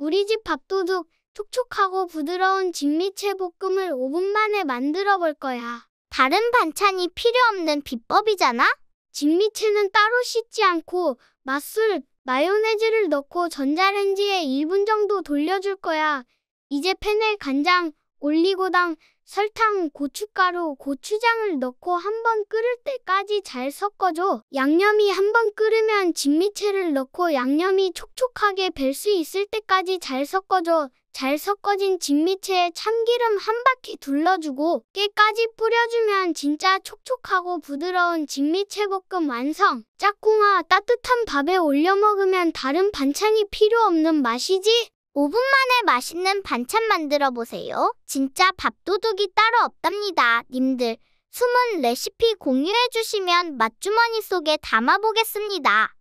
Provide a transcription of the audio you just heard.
우리 집 밥도둑 촉촉하고 부드러운 진미채 볶음을 5분 만에 만들어 볼 거야. 다른 반찬이 필요 없는 비법이잖아? 진미채는 따로 씻지 않고 맛술, 마요네즈를 넣고 전자레인지에 1분 정도 돌려줄 거야. 이제 팬에 간장, 올리고당, 설탕, 고춧가루, 고추장을 넣고 한 번 끓을 때까지 잘 섞어줘. 양념이 한 번 끓으면 진미채를 넣고 양념이 촉촉하게 벨수 있을 때까지 잘 섞어줘. 잘 섞어진 진미채에 참기름 한 바퀴 둘러주고 깨까지 뿌려주면 진짜 촉촉하고 부드러운 진미채 볶음 완성! 짝꿍아 따뜻한 밥에 올려 먹으면 다른 반찬이 필요 없는 맛이지? 5분 만에 맛있는 반찬 만들어 보세요. 진짜 밥도둑이 따로 없답니다. 님들, 숨은 레시피 공유해 주시면 맛주머니 속에 담아 보겠습니다.